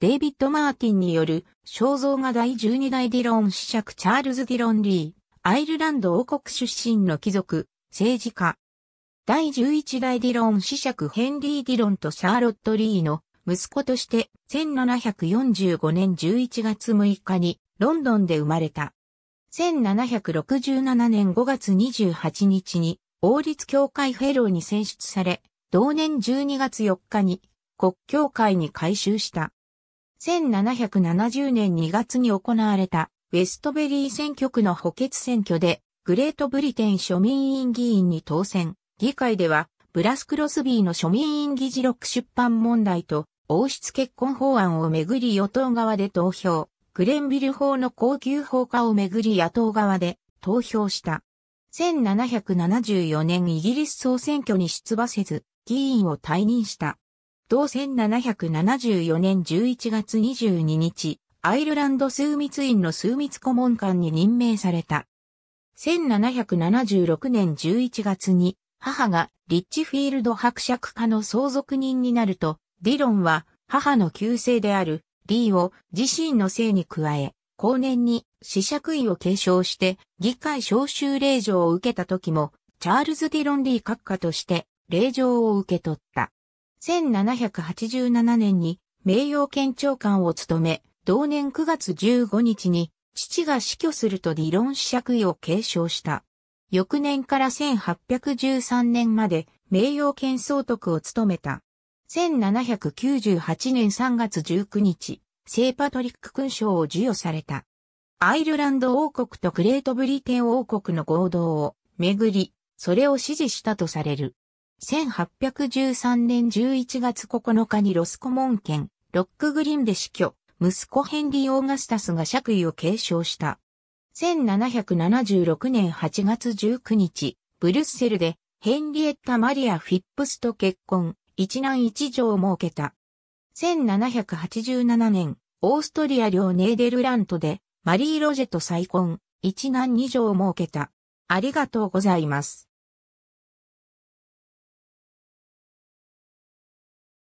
デイビッド・マーティンによる肖像画第12代ディロン子爵チャールズ・ディロン・リー、アイルランド王国出身の貴族、政治家。第11代ディロン子爵ヘンリー・ディロンとシャーロット・リーの息子として1745年11月6日にロンドンで生まれた。1767年5月28日に王立協会フェローに選出され、同年12月4日に国教会に改修した。1770年2月に行われたウェストベリー選挙区の補欠選挙でグレートブリテン庶民委員議員に当選。議会ではブラス・クロスビーの庶民委員議事録出版問題と王室結婚法案をめぐり与党側で投票。グレンビル法の高級法化をめぐり野党側で投票した。1774年イギリス総選挙に出馬せず、議員を退任した。同1774年11月22日、アイルランド枢密院の枢密顧問官に任命された。1776年11月に、母がリッチフィールド伯爵家の相続人になると、ディロンは母の旧姓であるリーを自身の姓に加え、後年に死爵位を継承して議会召集令状を受けた時も、チャールズ・ディロン・リー閣下として令状を受け取った。1787年に名誉県長官を務め、同年9月15日に父が死去すると理論試着位を継承した。翌年から1813年まで名誉県総督を務めた。1798年3月19日、聖パトリック勲章を授与された。アイルランド王国とグレートブリテン王国の合同をめぐり、それを支持したとされる。1813年11月9日にロスコモン県ロックグリンで死去、息子ヘンリー・オーガスタスが爵位を継承した。1776年8月19日、ブルッセルでヘンリエッタ・マリア・フィップスと結婚、一男一女を設けた。1787年、オーストリア領ネーデルラントでマリー・ロジェと再婚、一男二女を設けた。ありがとうございます。